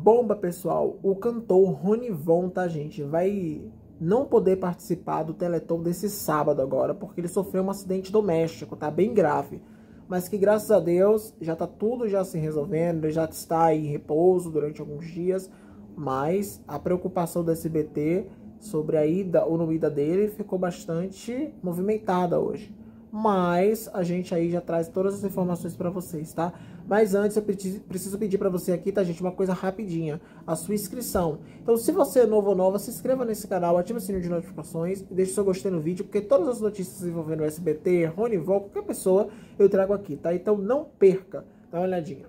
bomba, pessoal. O cantor Ronivon, tá, gente? Vai não poder participar do Teleton desse sábado agora, porque ele sofreu um acidente doméstico, tá? Bem grave. Mas que graças a Deus já tá tudo já se resolvendo, ele já está em repouso durante alguns dias. Mas a preocupação do SBT sobre a ida ou não ida dele ficou bastante movimentada hoje mas a gente aí já traz todas as informações para vocês, tá? Mas antes eu preciso pedir para você aqui, tá gente, uma coisa rapidinha, a sua inscrição. Então se você é novo ou nova, se inscreva nesse canal, ative o sininho de notificações e deixe seu gostei no vídeo, porque todas as notícias envolvendo o SBT, Rony Vol, qualquer pessoa, eu trago aqui, tá? Então não perca, dá uma olhadinha.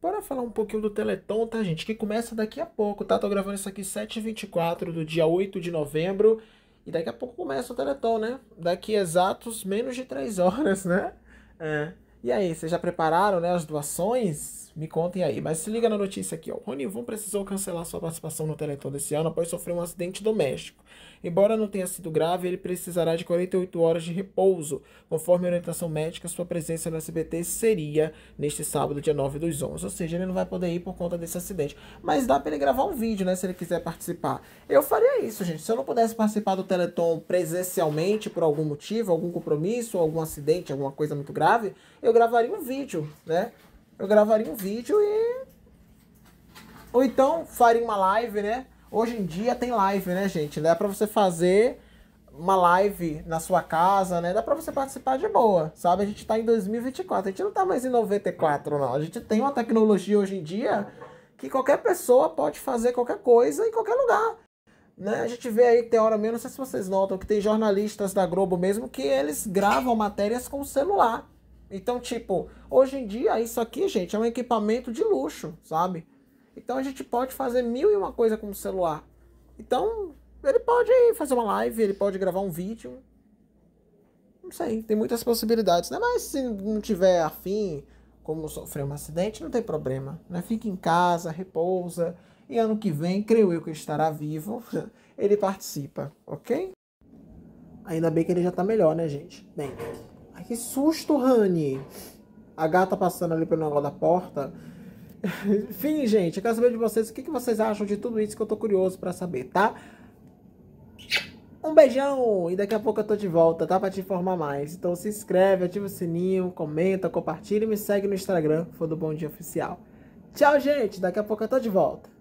Bora falar um pouquinho do Teleton, tá gente, que começa daqui a pouco, tá? Tô gravando isso aqui 7h24 do dia 8 de novembro e daqui a pouco começa o Teleton, né? Daqui exatos menos de três horas, né? É. E aí, vocês já prepararam né, as doações? Me contem aí. Mas se liga na notícia aqui, ó. Ronivon precisou cancelar sua participação no Teleton desse ano após sofrer um acidente doméstico. Embora não tenha sido grave, ele precisará de 48 horas de repouso. Conforme a orientação médica, sua presença no SBT seria neste sábado, dia 9 dos 11. Ou seja, ele não vai poder ir por conta desse acidente. Mas dá para ele gravar um vídeo, né, se ele quiser participar. Eu faria isso, gente. Se eu não pudesse participar do Teleton presencialmente por algum motivo, algum compromisso, algum acidente, alguma coisa muito grave, eu gravaria um vídeo, né? Eu gravaria um vídeo e. Ou então faria uma live, né? Hoje em dia tem live, né, gente? Dá pra você fazer uma live na sua casa, né? Dá pra você participar de boa, sabe? A gente tá em 2024, a gente não tá mais em 94, não. A gente tem uma tecnologia hoje em dia que qualquer pessoa pode fazer qualquer coisa em qualquer lugar. Né? A gente vê aí, tem hora mesmo, não sei se vocês notam, que tem jornalistas da Globo mesmo que eles gravam matérias com o celular. Então, tipo, hoje em dia isso aqui, gente, é um equipamento de luxo, sabe? Então a gente pode fazer mil e uma coisa com o celular. Então, ele pode fazer uma live, ele pode gravar um vídeo. Não sei, tem muitas possibilidades, né? Mas se não tiver afim, como sofrer um acidente, não tem problema. Né? Fica em casa, repousa. E ano que vem, creio eu que estará vivo, ele participa, ok? Ainda bem que ele já tá melhor, né, gente? Bem, que susto, Rani! A gata passando ali pelo negócio da porta. Enfim, gente, eu quero saber de vocês o que, que vocês acham de tudo isso que eu tô curioso pra saber, tá? Um beijão! E daqui a pouco eu tô de volta, tá? Pra te informar mais. Então se inscreve, ativa o sininho, comenta, compartilha e me segue no Instagram, foi do Bom Dia Oficial. Tchau, gente! Daqui a pouco eu tô de volta.